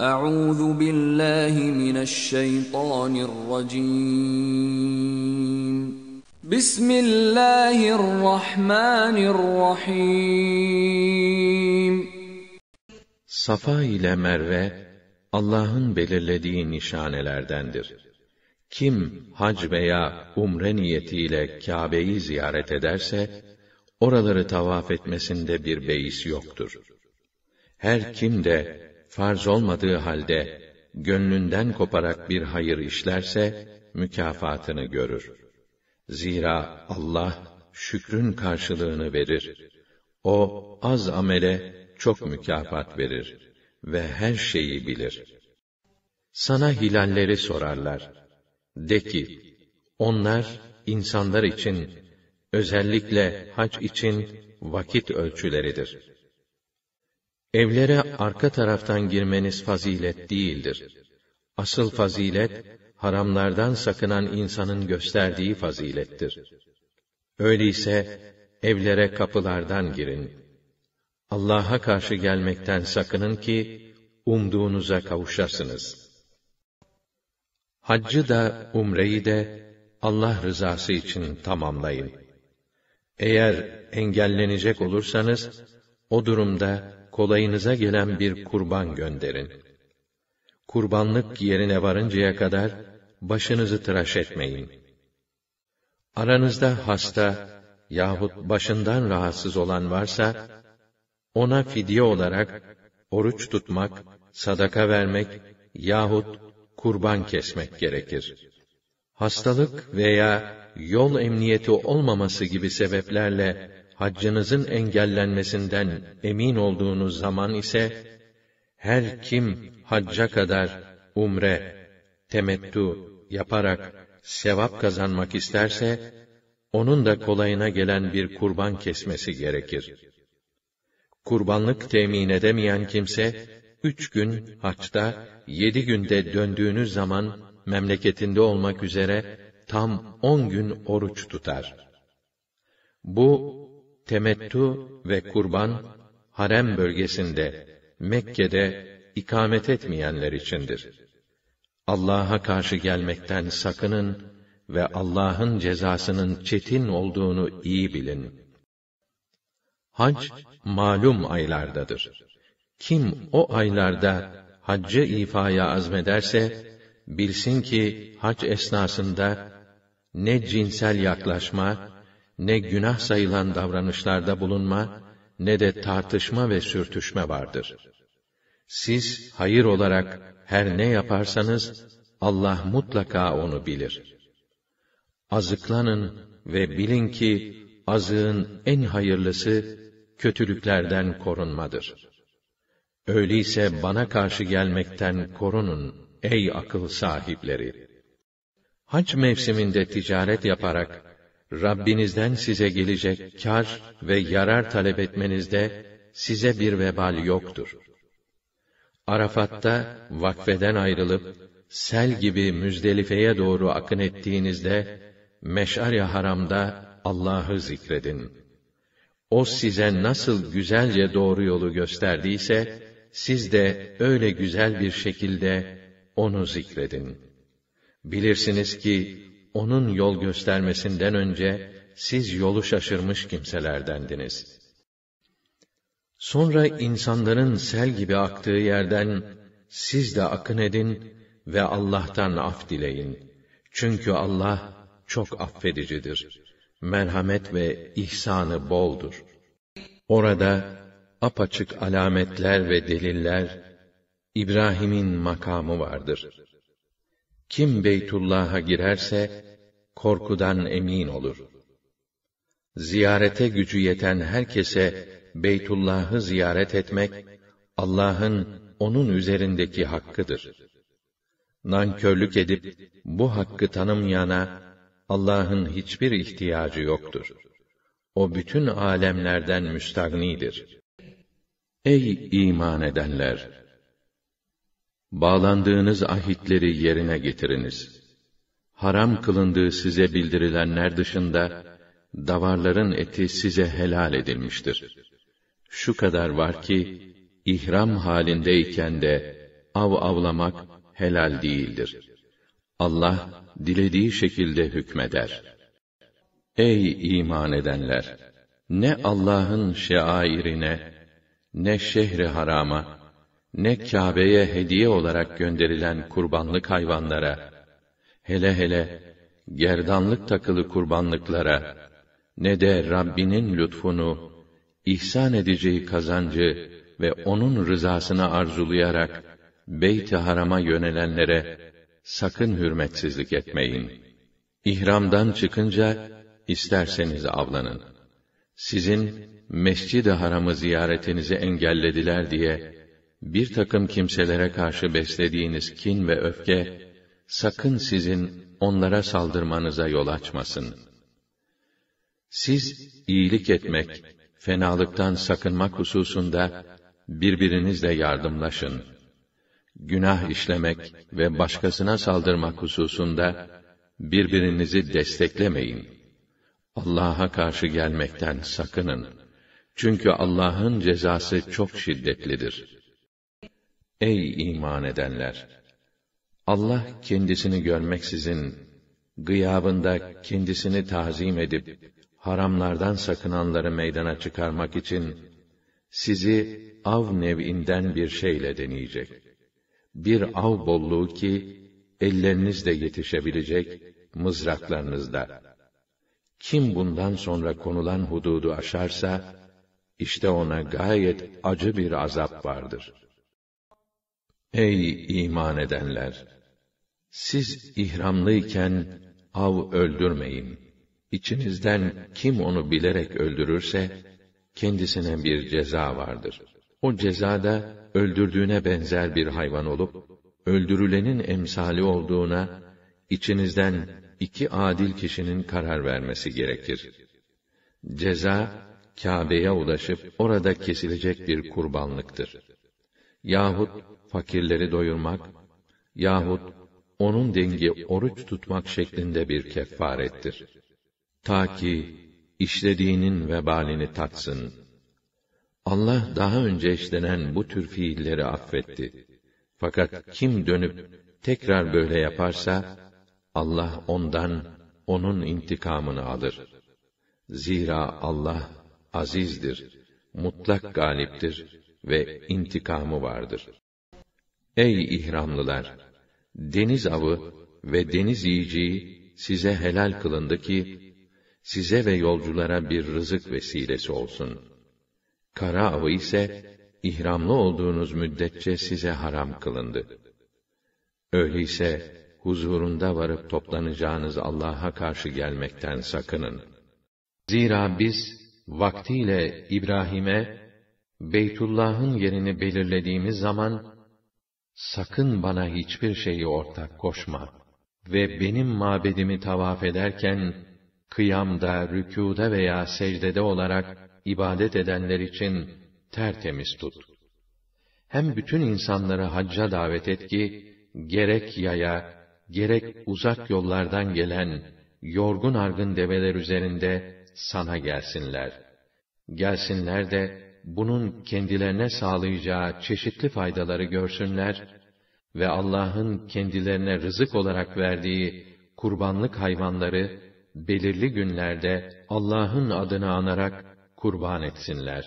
Euzu billahi mineşşeytanirracim. Bismillahirrahmanirrahim. Safa ile Merve Allah'ın belirlediği nişanelerdendir. Kim hac veya umre niyetiyle Kâbe'yi ziyaret ederse oraları tavaf etmesinde bir beis yoktur. Her kim de farz olmadığı halde gönlünden koparak bir hayır işlerse mükafatını görür. Zira Allah şükrün karşılığını verir. O az amele çok mükafat verir ve her şeyi bilir. Sana hilalleri sorarlar. De ki, onlar insanlar için, özellikle hac için vakit ölçüleridir.'' Evlere arka taraftan girmeniz fazilet değildir. Asıl fazilet, haramlardan sakınan insanın gösterdiği fazilettir. Öyleyse, evlere kapılardan girin. Allah'a karşı gelmekten sakının ki, umduğunuza kavuşasınız. Haccı da, umreyi de, Allah rızası için tamamlayın. Eğer engellenecek olursanız, o durumda, kolayınıza gelen bir kurban gönderin. Kurbanlık yerine varıncaya kadar başınızı tıraş etmeyin. Aranızda hasta yahut başından rahatsız olan varsa ona fidye olarak oruç tutmak, sadaka vermek yahut kurban kesmek gerekir. Hastalık veya yol emniyeti olmaması gibi sebeplerle haccınızın engellenmesinden emin olduğunuz zaman ise, her kim hacca kadar umre, temettu yaparak sevap kazanmak isterse, onun da kolayına gelen bir kurban kesmesi gerekir. Kurbanlık temin edemeyen kimse, üç gün haçta, yedi günde döndüğünüz zaman, memleketinde olmak üzere, tam on gün oruç tutar. Bu, temettu ve kurban, harem bölgesinde, Mekke'de ikamet etmeyenler içindir. Allah'a karşı gelmekten sakının ve Allah'ın cezasının çetin olduğunu iyi bilin. Hac, malum aylardadır. Kim o aylarda haccı ifaya azmederse, bilsin ki hac esnasında ne cinsel yaklaşma, ne günah sayılan davranışlarda bulunma, ne de tartışma ve sürtüşme vardır. Siz hayır olarak her ne yaparsanız, Allah mutlaka onu bilir. Azıklanın ve bilin ki, azığın en hayırlısı, kötülüklerden korunmadır. Öyleyse bana karşı gelmekten korunun, ey akıl sahipleri! Hac mevsiminde ticaret yaparak, Rabbinizden size gelecek kar ve yarar talep etmenizde size bir vebal yoktur. Arafat'ta vakfeden ayrılıp sel gibi Müzdelife'ye doğru akın ettiğinizde Meş'ar-i Haram'da Allah'ı zikredin. O size nasıl güzelce doğru yolu gösterdiyse siz de öyle güzel bir şekilde onu zikredin. Bilirsiniz ki onun yol göstermesinden önce siz yolu şaşırmış kimselerdendiniz. Sonra insanların sel gibi aktığı yerden siz de akın edin ve Allah'tan af dileyin. Çünkü Allah çok affedicidir. Merhamet ve ihsanı boldur. Orada apaçık alametler ve deliller İbrahim'in makamı vardır.'' Kim Beytullah'a girerse korkudan emin olur. Ziyarete gücü yeten herkese Beytullah'ı ziyaret etmek Allah'ın onun üzerindeki hakkıdır. Nankörlük edip bu hakkı tanımayana Allah'ın hiçbir ihtiyacı yoktur. O bütün alemlerden müstagnidir. Ey iman edenler! bağlandığınız ahitleri yerine getiriniz. Haram kılındığı size bildirilenler dışında, davarların eti size helal edilmiştir. Şu kadar var ki, ihram halindeyken de, av avlamak helal değildir. Allah, dilediği şekilde hükmeder. Ey iman edenler! Ne Allah'ın şairine, ne şehri harama, ne Kâbe'ye hediye olarak gönderilen kurbanlık hayvanlara, hele hele gerdanlık takılı kurbanlıklara, ne de Rabbinin lütfunu, ihsan edeceği kazancı ve onun rızasını arzulayarak Beyt-i Haram'a yönelenlere sakın hürmetsizlik etmeyin. İhramdan çıkınca isterseniz avlanın. Sizin Mescid-i Haram'ı ziyaretinizi engellediler diye bir takım kimselere karşı beslediğiniz kin ve öfke, sakın sizin onlara saldırmanıza yol açmasın. Siz iyilik etmek, fenalıktan sakınmak hususunda birbirinizle yardımlaşın. Günah işlemek ve başkasına saldırmak hususunda birbirinizi desteklemeyin. Allah'a karşı gelmekten sakının. Çünkü Allah'ın cezası çok şiddetlidir.'' Ey iman edenler! Allah kendisini görmeksizin, gıyabında kendisini tazim edip, haramlardan sakınanları meydana çıkarmak için, sizi av nev'inden bir şeyle deneyecek. Bir av bolluğu ki, ellerinizle yetişebilecek, mızraklarınızda. Kim bundan sonra konulan hududu aşarsa, işte ona gayet acı bir azap vardır.'' Ey iman edenler! Siz ihramlıyken av öldürmeyin. İçinizden kim onu bilerek öldürürse, kendisine bir ceza vardır. O cezada öldürdüğüne benzer bir hayvan olup, öldürülenin emsali olduğuna, içinizden iki adil kişinin karar vermesi gerekir. Ceza, Kâbe'ye ulaşıp orada kesilecek bir kurbanlıktır. Yahut fakirleri doyurmak yahut onun dengi oruç tutmak şeklinde bir kefarettir. Ta ki işlediğinin vebalini tatsın. Allah daha önce işlenen bu tür fiilleri affetti. Fakat kim dönüp tekrar böyle yaparsa Allah ondan onun intikamını alır. Zira Allah azizdir, mutlak galiptir ve intikamı vardır. Ey ihramlılar! Deniz avı ve deniz yiyeceği size helal kılındı ki, size ve yolculara bir rızık vesilesi olsun. Kara avı ise, ihramlı olduğunuz müddetçe size haram kılındı. Öyleyse, huzurunda varıp toplanacağınız Allah'a karşı gelmekten sakının. Zira biz, vaktiyle İbrahim'e, Beytullah'ın yerini belirlediğimiz zaman, sakın bana hiçbir şeyi ortak koşma ve benim mabedimi tavaf ederken kıyamda, rükûda veya secdede olarak ibadet edenler için tertemiz tut. Hem bütün insanları hacca davet et ki gerek yaya, gerek uzak yollardan gelen yorgun argın develer üzerinde sana gelsinler. Gelsinler de bunun kendilerine sağlayacağı çeşitli faydaları görsünler ve Allah'ın kendilerine rızık olarak verdiği kurbanlık hayvanları belirli günlerde Allah'ın adını anarak kurban etsinler.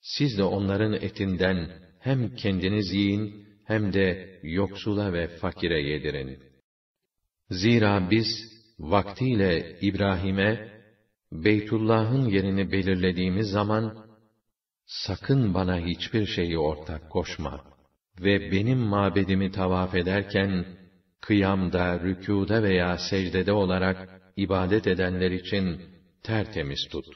Siz de onların etinden hem kendiniz yiyin hem de yoksula ve fakire yedirin. Zira biz vaktiyle İbrahim'e Beytullah'ın yerini belirlediğimiz zaman sakın bana hiçbir şeyi ortak koşma ve benim mabedimi tavaf ederken, kıyamda, rükûda veya secdede olarak ibadet edenler için tertemiz tut.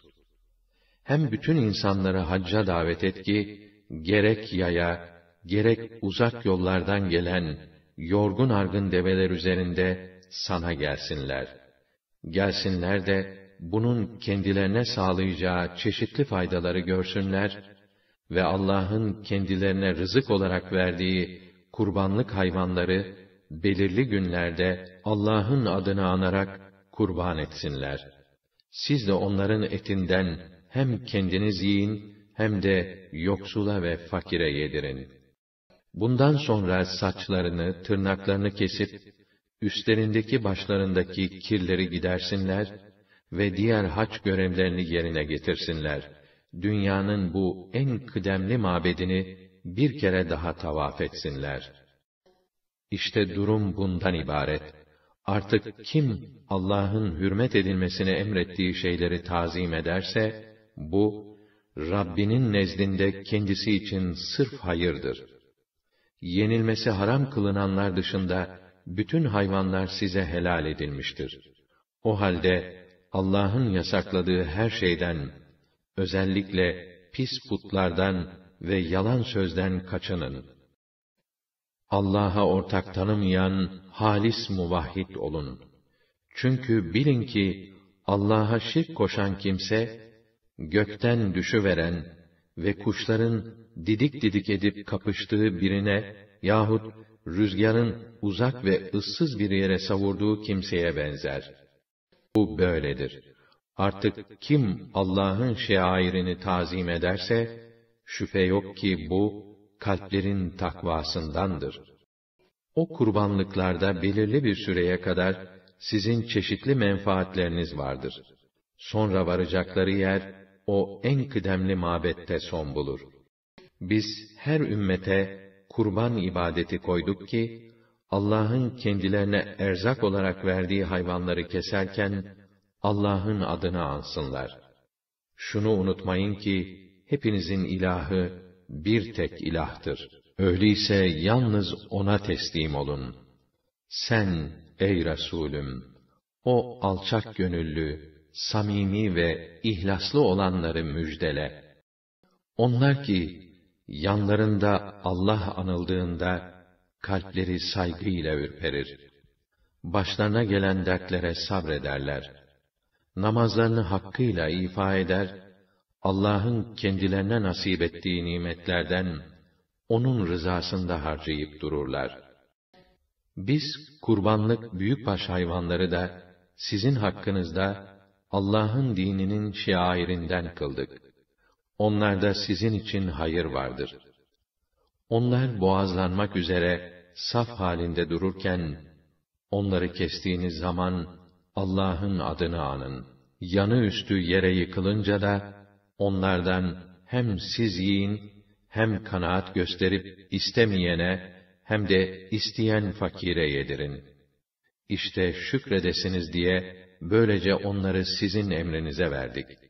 Hem bütün insanları hacca davet et ki, gerek yaya, gerek uzak yollardan gelen, yorgun argın develer üzerinde sana gelsinler. Gelsinler de, bunun kendilerine sağlayacağı çeşitli faydaları görsünler ve Allah'ın kendilerine rızık olarak verdiği kurbanlık hayvanları belirli günlerde Allah'ın adını anarak kurban etsinler. Siz de onların etinden hem kendiniz yiyin hem de yoksula ve fakire yedirin. Bundan sonra saçlarını, tırnaklarını kesip üstlerindeki başlarındaki kirleri gidersinler ve diğer haç görevlerini yerine getirsinler.'' dünyanın bu en kıdemli mabedini bir kere daha tavaf etsinler. İşte durum bundan ibaret. Artık kim Allah'ın hürmet edilmesine emrettiği şeyleri tazim ederse, bu, Rabbinin nezdinde kendisi için sırf hayırdır. Yenilmesi haram kılınanlar dışında, bütün hayvanlar size helal edilmiştir. O halde, Allah'ın yasakladığı her şeyden Özellikle pis putlardan ve yalan sözden kaçının. Allah'a ortak tanımayan halis muvahhid olun. Çünkü bilin ki Allah'a şirk koşan kimse gökten düşüveren ve kuşların didik didik edip kapıştığı birine yahut rüzgarın uzak ve ıssız bir yere savurduğu kimseye benzer. Bu böyledir. Artık kim Allah'ın şairini tazim ederse, şüphe yok ki bu, kalplerin takvasındandır. O kurbanlıklarda belirli bir süreye kadar, sizin çeşitli menfaatleriniz vardır. Sonra varacakları yer, o en kıdemli mabette son bulur. Biz her ümmete kurban ibadeti koyduk ki, Allah'ın kendilerine erzak olarak verdiği hayvanları keserken, Allah'ın adını ansınlar. Şunu unutmayın ki, hepinizin ilahı bir tek ilahtır. Öyleyse yalnız O'na teslim olun. Sen, ey Resulüm, o alçak gönüllü, samimi ve ihlaslı olanları müjdele. Onlar ki, yanlarında Allah anıldığında, kalpleri saygıyla ürperir. Başlarına gelen dertlere sabrederler.'' namazlarını hakkıyla ifa eder, Allah'ın kendilerine nasip ettiği nimetlerden, O'nun rızasında harcayıp dururlar. Biz, kurbanlık büyükbaş hayvanları da, sizin hakkınızda, Allah'ın dininin şiairinden kıldık. Onlarda sizin için hayır vardır. Onlar boğazlanmak üzere, saf halinde dururken, onları kestiğiniz zaman, Allah'ın adını anın. Yanı üstü yere yıkılınca da onlardan hem siz yiyin hem kanaat gösterip istemeyene hem de isteyen fakire yedirin. İşte şükredesiniz diye böylece onları sizin emrinize verdik.''